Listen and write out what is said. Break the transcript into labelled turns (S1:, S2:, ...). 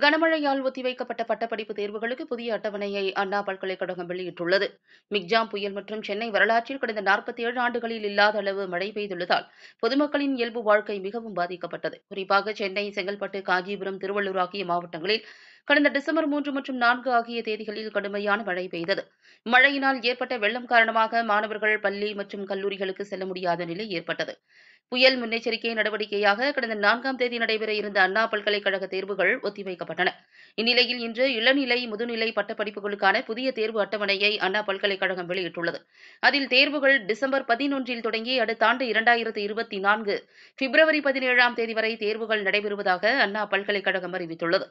S1: கனமழையால் ஒத்திவைக்கப்பட்ட பட்டப்படிப்பு தேர்வுகளுக்கு புதிய அட்டவணையை அண்ணா பல்கலைக்கழகம் வெளியிட்டுள்ளது மிக்ஜாம் புயல் மற்றும் சென்னை வரலாற்றில் கடந்த நாற்பத்தி ஏழு ஆண்டுகளில் இல்லாத அளவு மழை பெய்துள்ளதால் பொதுமக்களின் இயல்பு வாழ்க்கை மிகவும் பாதிக்கப்பட்டது குறிப்பாக சென்னை செங்கல்பட்டு காஞ்சிபுரம் திருவள்ளூர் ஆகிய மாவட்டங்களில் கடந்த டிசம்பர் மூன்று மற்றும் நான்கு ஆகிய தேதிகளில் கடுமையான மழை பெய்தது மழையினால் ஏற்பட்ட வெள்ளம் காரணமாக மாணவர்கள் பள்ளி மற்றும் கல்லூரிகளுக்கு செல்ல முடியாத நிலை ஏற்பட்டது புயல் முன்னெச்சரிக்கை நடவடிக்கையாக கடந்த நான்காம் தேதி நடைபெற இருந்த அண்ணா பல்கலைக்கழக தேர்வுகள் ஒத்திவைக்கப்பட்டன இந்நிலையில் இன்று இளநிலை முதுநிலை பட்டப்படிப்புகளுக்கான புதிய தேர்வு அட்டவணையை அண்ணா பல்கலைக்கழகம் வெளியிட்டுள்ளது அதில் தேர்வுகள் டிசம்பர் பதினொன்றில் தொடங்கி அடுத்த ஆண்டு இரண்டாயிரத்து இருபத்தி நான்கு பிப்ரவரி பதினேழாம் தேதி வரை தேர்வுகள் நடைபெறுவதாக அண்ணா பல்கலைக்கழகம் அறிவித்துள்ளது